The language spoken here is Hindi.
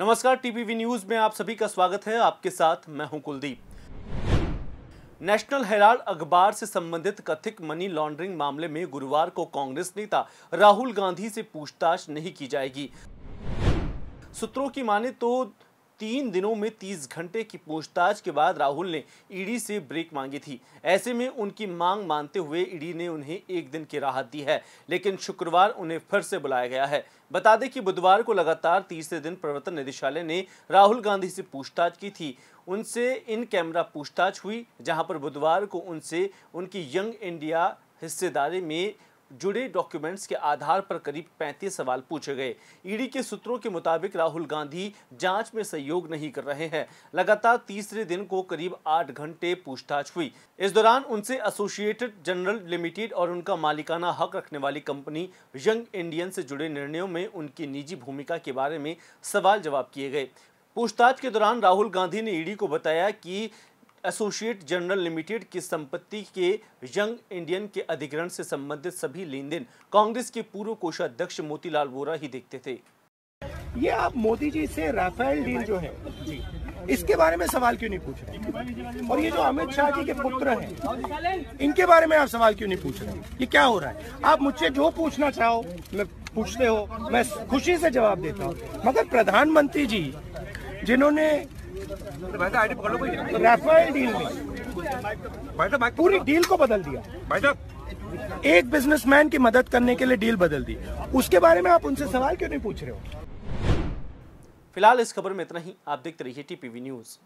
नमस्कार टीपीवी न्यूज में आप सभी का स्वागत है आपके साथ मैं हूं कुलदीप नेशनल हेराल्ड अखबार से संबंधित कथित मनी लॉन्ड्रिंग मामले में गुरुवार को कांग्रेस नेता राहुल गांधी से पूछताछ नहीं की जाएगी सूत्रों की माने तो तीन दिनों में तीस घंटे की पूछताछ के बाद राहुल ने ईडी से ब्रेक मांगी थी ऐसे में उनकी मांग मानते हुए ईडी ने उन्हें एक दिन की राहत दी है लेकिन शुक्रवार उन्हें फिर से बुलाया गया है बता दें कि बुधवार को लगातार तीसरे दिन प्रवर्तन निदेशालय ने राहुल गांधी से पूछताछ की थी उनसे इन कैमरा पूछताछ हुई जहां पर बुधवार को उनसे उनकी यंग इंडिया हिस्सेदारी में जुड़े डॉक्यूमेंट्स के आधार पर करीब 35 सवाल पूछे गए ईडी के सूत्रों के मुताबिक राहुल गांधी जांच में सहयोग नहीं कर रहे हैं लगातार तीसरे दिन को करीब आठ घंटे पूछताछ हुई इस दौरान उनसे एसोसिएटेड जनरल लिमिटेड और उनका मालिकाना हक रखने वाली कंपनी यंग इंडियन से जुड़े निर्णयों में उनकी निजी भूमिका के बारे में सवाल जवाब किए गए पूछताछ के दौरान राहुल गांधी ने ईडी को बताया कि एसोसिएट जनरल लिमिटेड की संपत्ति के यंग इंडियन के अधिग्रहण से संबंधित सभी लेन देन कांग्रेस के पूर्व कोषाध्यक्ष मोतीलाल वोरा ही देखते थे ये आप मोदी जी से राफेल डील जो है इसके बारे में सवाल क्यों नहीं पूछ रहे और ये जो अमित शाह जी के पुत्र हैं इनके बारे में आप सवाल क्यों नहीं पूछ रहे ये क्या हो रहा है आप मुझसे जो पूछना चाहो मैं पूछते हो मैं खुशी से जवाब देता हूँ मगर प्रधानमंत्री जी जिन्होंने भाई साहब तो तो पूरी डील को बदल दिया भाई साहब तो- एक बिजनेसमैन की मदद करने के लिए डील बदल दी उसके बारे में आप उनसे सवाल क्यों नहीं पूछ रहे हो फिलहाल इस खबर में इतना ही आप देखते रहिए टीपीवी न्यूज़